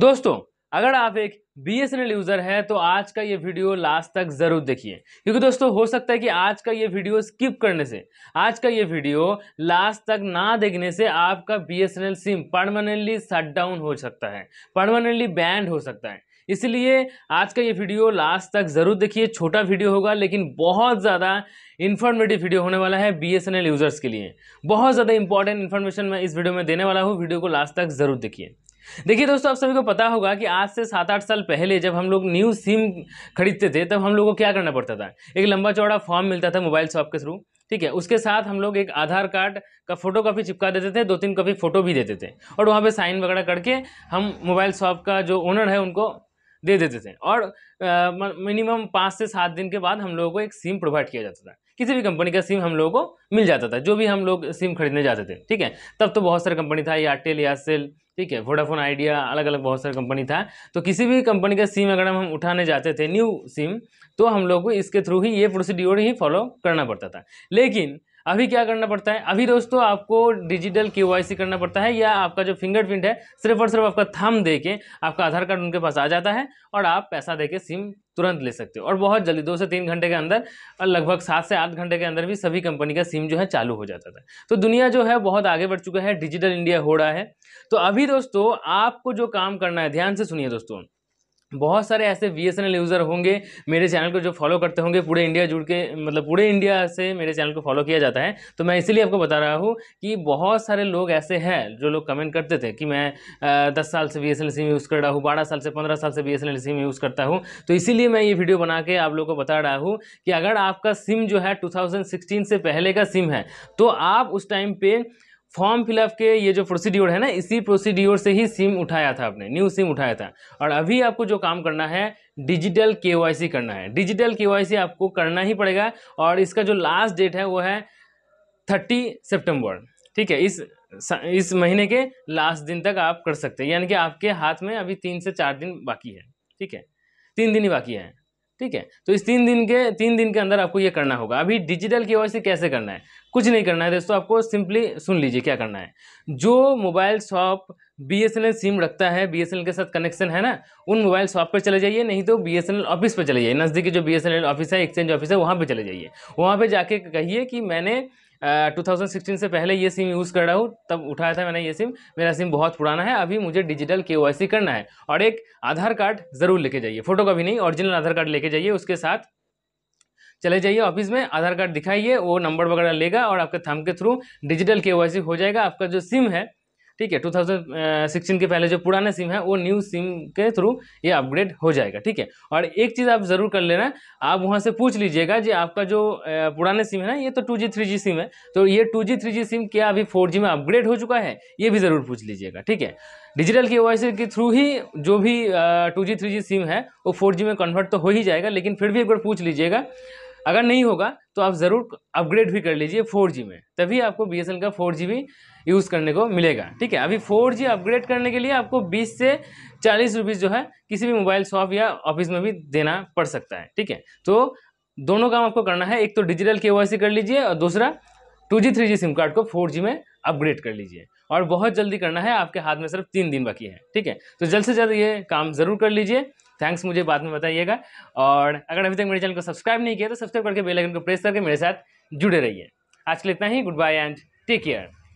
दोस्तों अगर आप एक B S N L user हैं तो आज का ये वीडियो लास्ट तक ज़रूर देखिए क्योंकि दोस्तों हो सकता है कि आज का ये वीडियो स्किप करने से आज का ये वीडियो लास्ट तक ना देखने से आपका B S N L SIM permanently shut down हो सकता है परमानेंटली बैंड हो सकता है इसलिए आज का ये वीडियो लास्ट तक ज़रूर देखिए छोटा वीडियो होगा लेकिन बहुत ज़्यादा इन्फॉर्मेटिव वीडियो होने वाला है बी यूज़र्स के लिए बहुत ज़्यादा इंपॉर्टेंट इन्फॉर्मेशन मैं इस वीडियो में देने वाला हूँ वीडियो को लास्ट तक ज़रूर देखिए देखिए दोस्तों आप सभी को पता होगा कि आज से सात आठ साल पहले जब हम लोग न्यू सिम खरीदते थे तब हम लोग को क्या करना पड़ता था एक लंबा चौड़ा फॉर्म मिलता था मोबाइल शॉप के थ्रू ठीक है उसके साथ हम लोग एक आधार कार्ड का फोटो कापी चिपका देते थे दो तीन कॉपी फोटो भी देते थे और वहाँ पे साइन वगैरह करके हम मोबाइल शॉप का जो ओनर है उनको दे देते थे और मिनिमम पाँच से सात दिन के बाद हम लोगों को एक सिम प्रोवाइड किया जाता था किसी भी कंपनी का सिम हम लोगों को मिल जाता था जो भी हम लोग सिम खरीदने जाते थे ठीक है तब तो बहुत सारी कंपनी था एयरटेल एयरसेल ठीक है वोडाफोन आइडिया अलग अलग बहुत सारी कंपनी था तो किसी भी कंपनी का सिम अगर हम उठाने जाते थे न्यू सिम तो हम लोग को इसके थ्रू ही ये प्रोसीड्योर ही फॉलो करना पड़ता था लेकिन अभी क्या करना पड़ता है अभी दोस्तों आपको डिजिटल के करना पड़ता है या आपका जो फिंगरप्रिंट है सिर्फ और सिर्फ आपका थम दे के आपका आधार कार्ड उनके पास आ जाता है और आप पैसा दे के सिम तुरंत ले सकते हो और बहुत जल्दी दो से तीन घंटे के अंदर और लगभग सात से आठ घंटे के अंदर भी सभी कंपनी का सिम जो है चालू हो जाता था तो दुनिया जो है बहुत आगे बढ़ चुका है डिजिटल इंडिया हो रहा है तो अभी दोस्तों आपको जो काम करना है ध्यान से सुनिए दोस्तों बहुत सारे ऐसे B S N L user होंगे मेरे चैनल को जो फॉलो करते होंगे पूरे इंडिया जुड़ के मतलब पूरे इंडिया से मेरे चैनल को फॉलो किया जाता है तो मैं इसीलिए आपको बता रहा हूँ कि बहुत सारे लोग ऐसे हैं जो लोग कमेंट करते थे कि मैं दस साल से B S N L SIM use कर रहा हूँ बारह साल से पंद्रह साल से B S N L SIM use करता हूँ तो इसीलिए मैं ये वीडियो बना के आप लोगों को बता रहा हूँ कि अगर आपका सिम जो है टू से पहले का सिम है तो आप उस टाइम पर फॉर्म फिलअप के ये जो प्रोसीड्योर है ना इसी प्रोसीड्योर से ही सिम उठाया था आपने न्यू सिम उठाया था और अभी आपको जो काम करना है डिजिटल के करना है डिजिटल के आपको करना ही पड़ेगा और इसका जो लास्ट डेट है वो है थर्टी सेप्टेम्बर ठीक है इस इस महीने के लास्ट दिन तक आप कर सकते हैं यानी कि आपके हाथ में अभी तीन से चार दिन बाकी है ठीक है तीन दिन ही बाकी है ठीक है तो इस तीन दिन के तीन दिन के अंदर आपको ये करना होगा अभी डिजिटल के कैसे करना है कुछ नहीं करना है दोस्तों आपको सिंपली सुन लीजिए क्या करना है जो mobile shop B S N L SIM रखता है बी एस एन एल के साथ कनेक्शन है ना उन मोबाइल शॉप पर चले जाइए नहीं तो B S N L office पर चले जाइए नज़दीकी जो B S N L office है एक्सचेंज ऑफिस है वहाँ पर चले जाइए वहाँ पर जाके कहिए कि मैंने टू से पहले ये सिम यूज़ कर रहा हूँ तब उठाया था मैंने ये सिम मेरा सिम बहुत पुराना है अभी मुझे डिजिटल के करना है और एक आधार कार्ड ज़रूर लेके जाइए फ़ोटो का भी नहीं ऑरिजिनल आधार कार्ड लेके जाइए उसके साथ चले जाइए ऑफिस में आधार कार्ड दिखाइए वो नंबर वगैरह लेगा और आपके थम के थ्रू डिजिटल के हो जाएगा आपका जो सिम है ठीक है 2016 के पहले जो पुराने सिम है वो न्यू सिम के थ्रू ये अपग्रेड हो जाएगा ठीक है और एक चीज़ आप ज़रूर कर लेना आप वहाँ से पूछ लीजिएगा जी आपका जो पुराने सिम है ना ये तो टू जी सिम है तो ये टू जी सिम क्या अभी फोर में अपग्रेड हो चुका है ये भी ज़रूर पूछ लीजिएगा ठीक है डिजिटल के के थ्रू ही जो भी टू जी सिम है वो फोर में कन्वर्ट तो हो ही जाएगा लेकिन फिर भी एक बार पूछ लीजिएगा अगर नहीं होगा तो आप ज़रूर अपग्रेड भी कर लीजिए फोर जी में तभी आपको बी एस एल का फोर जी भी यूज़ करने को मिलेगा ठीक है अभी फोर जी अपग्रेड करने के लिए आपको बीस से चालीस रुपीज़ जो है किसी भी मोबाइल शॉप या ऑफिस में भी देना पड़ सकता है ठीक है तो दोनों काम आपको करना है एक तो डिजिटल के कर लीजिए और दूसरा two G three G SIM card को फोर जी में अपग्रेड कर लीजिए और बहुत जल्दी करना है आपके हाथ में सिर्फ तीन दिन बाकी है ठीक है तो जल्द से जल्द ये काम ज़रूर कर लीजिए थैंक्स मुझे बाद में बताइएगा और अगर अभी तक मेरे चैनल को सब्सक्राइब नहीं किया तो सब्सक्राइब करके बेल आइकन को प्रेस करके मेरे साथ जुड़े रहिए आज के लिए इतना ही good bye and take care